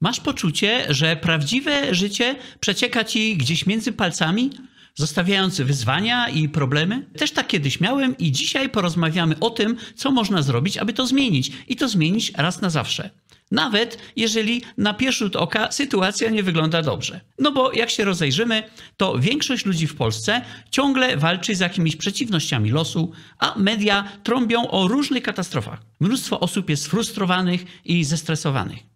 Masz poczucie, że prawdziwe życie przecieka ci gdzieś między palcami, zostawiając wyzwania i problemy? Też tak kiedyś miałem i dzisiaj porozmawiamy o tym, co można zrobić, aby to zmienić i to zmienić raz na zawsze. Nawet jeżeli na pierwszy rzut oka sytuacja nie wygląda dobrze. No bo jak się rozejrzymy, to większość ludzi w Polsce ciągle walczy z jakimiś przeciwnościami losu, a media trąbią o różnych katastrofach. Mnóstwo osób jest sfrustrowanych i zestresowanych.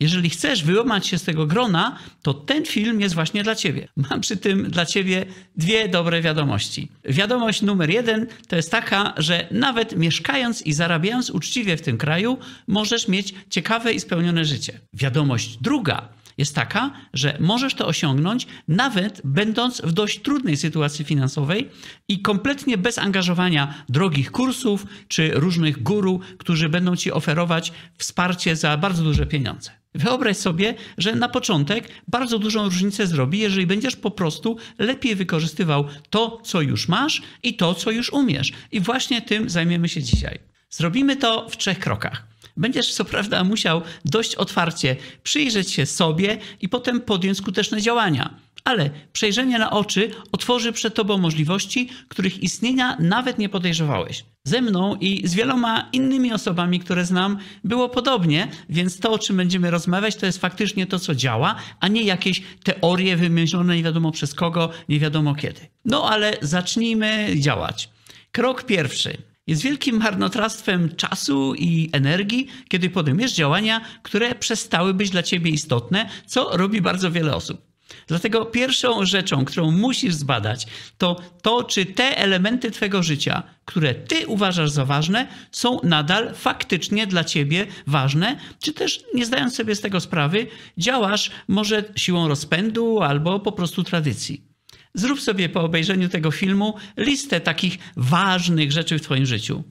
Jeżeli chcesz wyłamać się z tego grona, to ten film jest właśnie dla ciebie. Mam przy tym dla ciebie dwie dobre wiadomości. Wiadomość numer jeden to jest taka, że nawet mieszkając i zarabiając uczciwie w tym kraju, możesz mieć ciekawe i spełnione życie. Wiadomość druga jest taka, że możesz to osiągnąć nawet będąc w dość trudnej sytuacji finansowej i kompletnie bez angażowania drogich kursów czy różnych guru, którzy będą ci oferować wsparcie za bardzo duże pieniądze. Wyobraź sobie, że na początek bardzo dużą różnicę zrobi, jeżeli będziesz po prostu lepiej wykorzystywał to, co już masz i to, co już umiesz. I właśnie tym zajmiemy się dzisiaj. Zrobimy to w trzech krokach. Będziesz co prawda musiał dość otwarcie przyjrzeć się sobie i potem podjąć skuteczne działania. Ale przejrzenie na oczy otworzy przed tobą możliwości, których istnienia nawet nie podejrzewałeś. Ze mną i z wieloma innymi osobami, które znam, było podobnie, więc to, o czym będziemy rozmawiać, to jest faktycznie to, co działa, a nie jakieś teorie wymyślone nie wiadomo przez kogo, nie wiadomo kiedy. No ale zacznijmy działać. Krok pierwszy jest wielkim marnotrawstwem czasu i energii, kiedy podejmiesz działania, które przestały być dla ciebie istotne, co robi bardzo wiele osób. Dlatego pierwszą rzeczą, którą musisz zbadać, to to, czy te elementy Twojego życia, które Ty uważasz za ważne, są nadal faktycznie dla Ciebie ważne, czy też nie zdając sobie z tego sprawy, działasz może siłą rozpędu albo po prostu tradycji. Zrób sobie po obejrzeniu tego filmu listę takich ważnych rzeczy w Twoim życiu.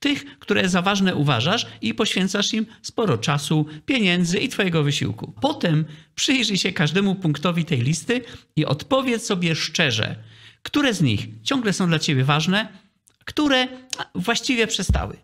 Tych, które za ważne uważasz i poświęcasz im sporo czasu, pieniędzy i Twojego wysiłku. Potem przyjrzyj się każdemu punktowi tej listy i odpowiedz sobie szczerze, które z nich ciągle są dla Ciebie ważne, które właściwie przestały.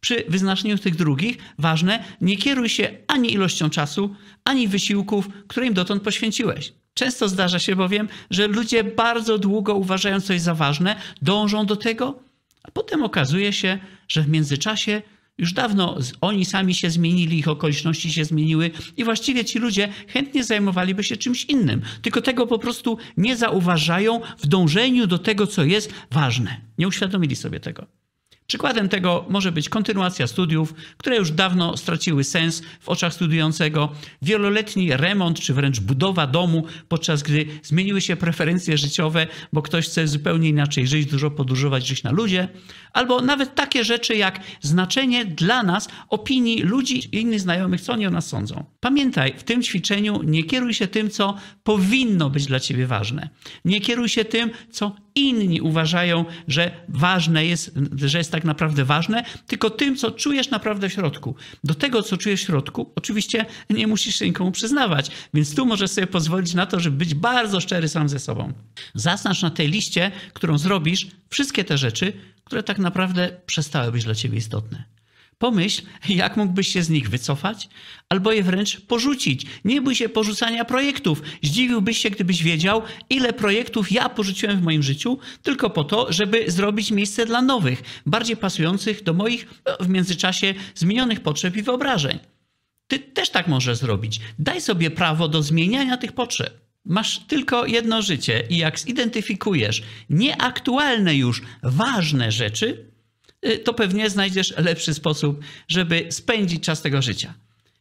Przy wyznaczeniu tych drugich ważne, nie kieruj się ani ilością czasu, ani wysiłków, które im dotąd poświęciłeś. Często zdarza się bowiem, że ludzie bardzo długo uważają coś za ważne, dążą do tego, a potem okazuje się, że w międzyczasie już dawno oni sami się zmienili, ich okoliczności się zmieniły i właściwie ci ludzie chętnie zajmowaliby się czymś innym, tylko tego po prostu nie zauważają w dążeniu do tego, co jest ważne. Nie uświadomili sobie tego. Przykładem tego może być kontynuacja studiów, które już dawno straciły sens w oczach studiującego, wieloletni remont czy wręcz budowa domu, podczas gdy zmieniły się preferencje życiowe, bo ktoś chce zupełnie inaczej żyć, dużo podróżować, żyć na ludzie, albo nawet takie rzeczy jak znaczenie dla nas opinii ludzi i innych znajomych, co oni o nas sądzą. Pamiętaj, w tym ćwiczeniu nie kieruj się tym, co powinno być dla ciebie ważne. Nie kieruj się tym, co inni uważają, że ważne jest, że jest tak naprawdę ważne, tylko tym, co czujesz naprawdę w środku. Do tego, co czujesz w środku, oczywiście nie musisz się nikomu przyznawać, więc tu możesz sobie pozwolić na to, żeby być bardzo szczery sam ze sobą. Zaznacz na tej liście, którą zrobisz, wszystkie te rzeczy, które tak naprawdę przestały być dla ciebie istotne. Pomyśl, jak mógłbyś się z nich wycofać, albo je wręcz porzucić. Nie bój się porzucania projektów. Zdziwiłbyś się, gdybyś wiedział, ile projektów ja porzuciłem w moim życiu, tylko po to, żeby zrobić miejsce dla nowych, bardziej pasujących do moich e, w międzyczasie zmienionych potrzeb i wyobrażeń. Ty też tak możesz zrobić. Daj sobie prawo do zmieniania tych potrzeb. Masz tylko jedno życie i jak zidentyfikujesz nieaktualne już ważne rzeczy, Y, to pewnie znajdziesz lepszy sposób, żeby spędzić czas tego życia.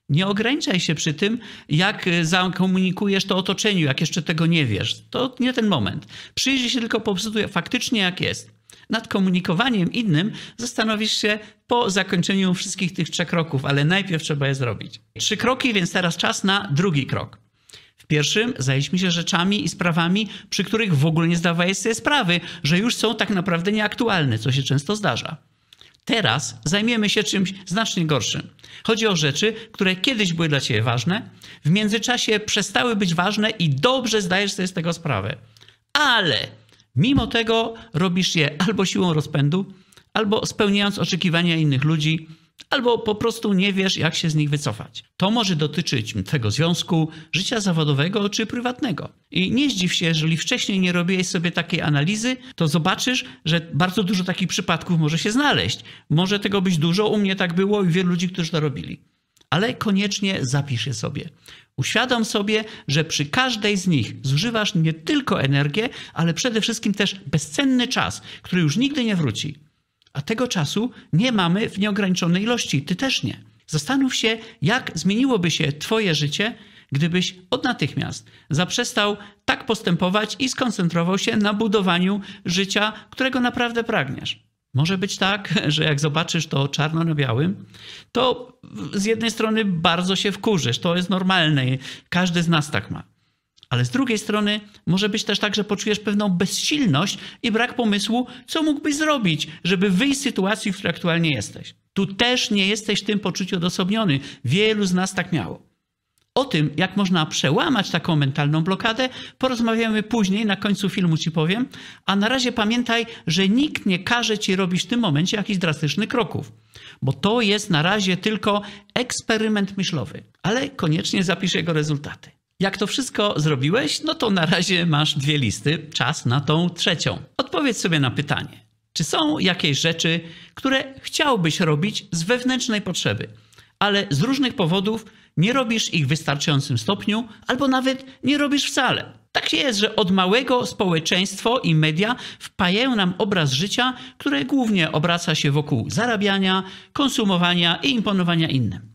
Nie ograniczaj się przy tym, jak y, zakomunikujesz to otoczeniu, jak jeszcze tego nie wiesz. To nie ten moment. Przyjrzyj się tylko po prostu faktycznie, jak jest. Nad komunikowaniem innym zastanowisz się po zakończeniu wszystkich tych trzech kroków, ale najpierw trzeba je zrobić. Trzy kroki, więc teraz czas na drugi krok. W pierwszym zajęliśmy się rzeczami i sprawami, przy których w ogóle nie zdawałeś sobie sprawy, że już są tak naprawdę nieaktualne, co się często zdarza. Teraz zajmiemy się czymś znacznie gorszym. Chodzi o rzeczy, które kiedyś były dla ciebie ważne, w międzyczasie przestały być ważne i dobrze zdajesz sobie z tego sprawę. Ale mimo tego robisz je albo siłą rozpędu, albo spełniając oczekiwania innych ludzi, albo po prostu nie wiesz, jak się z nich wycofać. To może dotyczyć Twego związku, życia zawodowego czy prywatnego. I nie zdziw się, jeżeli wcześniej nie robiłeś sobie takiej analizy, to zobaczysz, że bardzo dużo takich przypadków może się znaleźć. Może tego być dużo, u mnie tak było i wielu ludzi, którzy to robili. Ale koniecznie zapisz je sobie. Uświadom sobie, że przy każdej z nich zużywasz nie tylko energię, ale przede wszystkim też bezcenny czas, który już nigdy nie wróci. A tego czasu nie mamy w nieograniczonej ilości. Ty też nie. Zastanów się, jak zmieniłoby się Twoje życie, gdybyś od natychmiast zaprzestał tak postępować i skoncentrował się na budowaniu życia, którego naprawdę pragniesz. Może być tak, że jak zobaczysz to czarno na białym, to z jednej strony bardzo się wkurzysz, to jest normalne, każdy z nas tak ma ale z drugiej strony może być też tak, że poczujesz pewną bezsilność i brak pomysłu, co mógłbyś zrobić, żeby wyjść z sytuacji, w której aktualnie jesteś. Tu też nie jesteś w tym poczuciu odosobniony. Wielu z nas tak miało. O tym, jak można przełamać taką mentalną blokadę, porozmawiamy później, na końcu filmu ci powiem. A na razie pamiętaj, że nikt nie każe ci robić w tym momencie jakichś drastycznych kroków, bo to jest na razie tylko eksperyment myślowy, ale koniecznie zapisz jego rezultaty. Jak to wszystko zrobiłeś, no to na razie masz dwie listy, czas na tą trzecią. Odpowiedz sobie na pytanie, czy są jakieś rzeczy, które chciałbyś robić z wewnętrznej potrzeby, ale z różnych powodów nie robisz ich w wystarczającym stopniu, albo nawet nie robisz wcale. Tak się jest, że od małego społeczeństwo i media wpajają nam obraz życia, który głównie obraca się wokół zarabiania, konsumowania i imponowania innym.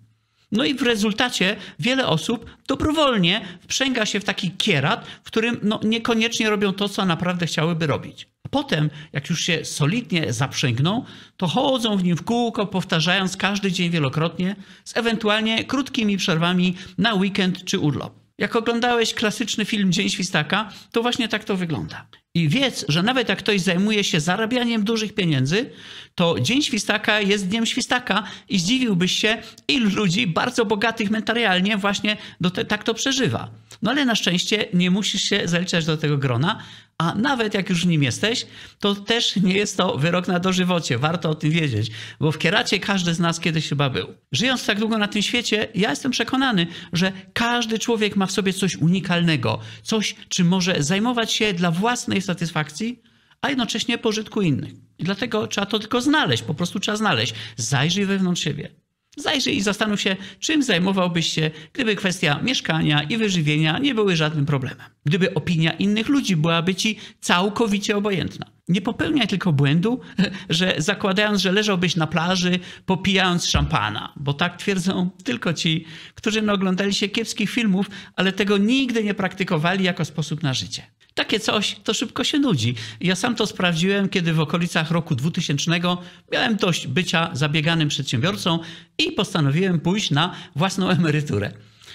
No i w rezultacie wiele osób dobrowolnie wprzęga się w taki kierat, w którym no, niekoniecznie robią to, co naprawdę chciałyby robić. Potem, jak już się solidnie zaprzęgną, to chodzą w nim w kółko, powtarzając każdy dzień wielokrotnie, z ewentualnie krótkimi przerwami na weekend czy urlop. Jak oglądałeś klasyczny film Dzień Świstaka, to właśnie tak to wygląda. I wiedz, że nawet jak ktoś zajmuje się zarabianiem dużych pieniędzy, to Dzień Świstaka jest Dniem Świstaka i zdziwiłbyś się, ilu ludzi bardzo bogatych materialnie właśnie te, tak to przeżywa. No ale na szczęście nie musisz się zaliczać do tego grona, a nawet jak już nim jesteś, to też nie jest to wyrok na dożywocie. Warto o tym wiedzieć, bo w kieracie każdy z nas kiedyś chyba był. Żyjąc tak długo na tym świecie, ja jestem przekonany, że każdy człowiek ma w sobie coś unikalnego, coś, czym może zajmować się dla własnej satysfakcji, a jednocześnie pożytku innych. I dlatego trzeba to tylko znaleźć, po prostu trzeba znaleźć. Zajrzyj wewnątrz siebie. Zajrzyj i zastanów się, czym zajmowałbyś się, gdyby kwestia mieszkania i wyżywienia nie były żadnym problemem. Gdyby opinia innych ludzi byłaby ci całkowicie obojętna. Nie popełniaj tylko błędu, że zakładając, że leżałbyś na plaży, popijając szampana, bo tak twierdzą tylko ci, którzy oglądali się kiepskich filmów, ale tego nigdy nie praktykowali jako sposób na życie takie coś to szybko się nudzi. Ja sam to sprawdziłem, kiedy w okolicach roku 2000 miałem dość bycia zabieganym przedsiębiorcą i postanowiłem pójść na własną emeryturę.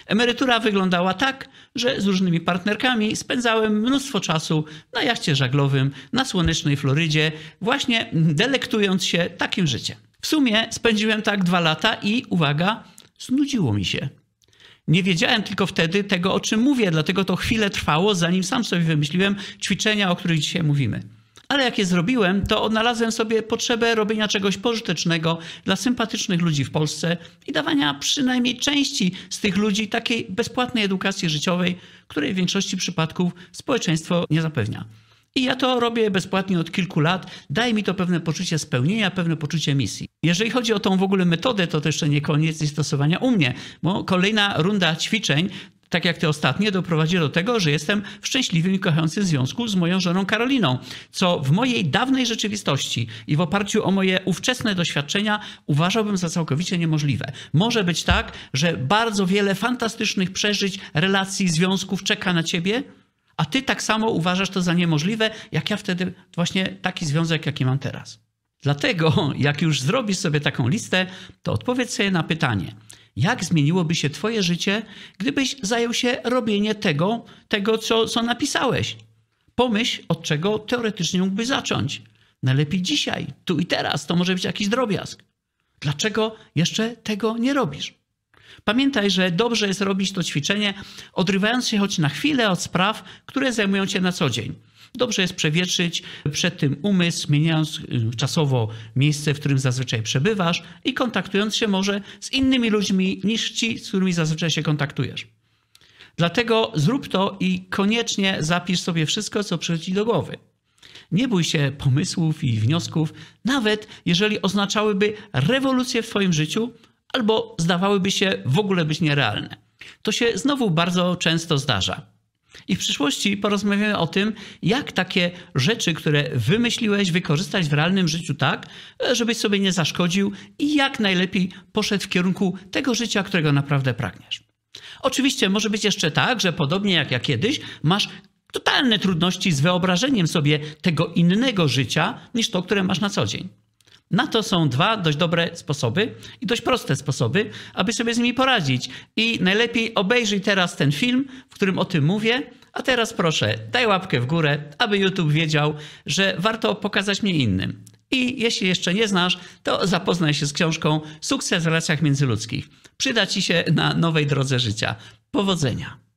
Emerytura wyglądała tak, że z różnymi partnerkami spędzałem mnóstwo czasu na jachcie żaglowym na słonecznej Florydzie, właśnie delektując się takim życiem. W sumie spędziłem tak dwa lata i uwaga, znudziło mi się. Nie wiedziałem tylko wtedy tego, o czym mówię, dlatego to chwilę trwało, zanim sam sobie wymyśliłem ćwiczenia, o których dzisiaj mówimy. Ale jak je zrobiłem, to odnalazłem sobie potrzebę robienia czegoś pożytecznego dla sympatycznych ludzi w Polsce i dawania przynajmniej części z tych ludzi takiej bezpłatnej edukacji życiowej, której w większości przypadków społeczeństwo nie zapewnia. I ja to robię bezpłatnie od kilku lat. Daje mi to pewne poczucie spełnienia, pewne poczucie misji. Jeżeli chodzi o tą w ogóle metodę, to to jeszcze nie koniec jej stosowania u mnie, bo kolejna runda ćwiczeń tak jak te ostatnie, doprowadzi do tego, że jestem w szczęśliwym i kochającym związku z moją żoną Karoliną, co w mojej dawnej rzeczywistości i w oparciu o moje ówczesne doświadczenia uważałbym za całkowicie niemożliwe. Może być tak, że bardzo wiele fantastycznych przeżyć, relacji, związków czeka na ciebie, a ty tak samo uważasz to za niemożliwe, jak ja wtedy właśnie taki związek, jaki mam teraz. Dlatego, jak już zrobisz sobie taką listę, to odpowiedz sobie na pytanie, jak zmieniłoby się Twoje życie, gdybyś zajął się robieniem tego, tego co, co napisałeś? Pomyśl, od czego teoretycznie mógłby zacząć. Najlepiej dzisiaj, tu i teraz, to może być jakiś drobiazg. Dlaczego jeszcze tego nie robisz? Pamiętaj, że dobrze jest robić to ćwiczenie, odrywając się choć na chwilę od spraw, które zajmują cię na co dzień. Dobrze jest przewietrzyć przed tym umysł, zmieniając y, czasowo miejsce, w którym zazwyczaj przebywasz i kontaktując się może z innymi ludźmi niż ci, z którymi zazwyczaj się kontaktujesz. Dlatego zrób to i koniecznie zapisz sobie wszystko, co przychodzi do głowy. Nie bój się pomysłów i wniosków, nawet jeżeli oznaczałyby rewolucję w Twoim życiu albo zdawałyby się w ogóle być nierealne. To się znowu bardzo często zdarza. I w przyszłości porozmawiamy o tym, jak takie rzeczy, które wymyśliłeś, wykorzystać w realnym życiu tak, żebyś sobie nie zaszkodził i jak najlepiej poszedł w kierunku tego życia, którego naprawdę pragniesz. Oczywiście może być jeszcze tak, że podobnie jak ja kiedyś, masz totalne trudności z wyobrażeniem sobie tego innego życia niż to, które masz na co dzień. Na to są dwa dość dobre sposoby i dość proste sposoby, aby sobie z nimi poradzić. I najlepiej obejrzyj teraz ten film, w którym o tym mówię, a teraz proszę, daj łapkę w górę, aby YouTube wiedział, że warto pokazać mnie innym. I jeśli jeszcze nie znasz, to zapoznaj się z książką Sukces w relacjach międzyludzkich. Przyda ci się na nowej drodze życia. Powodzenia!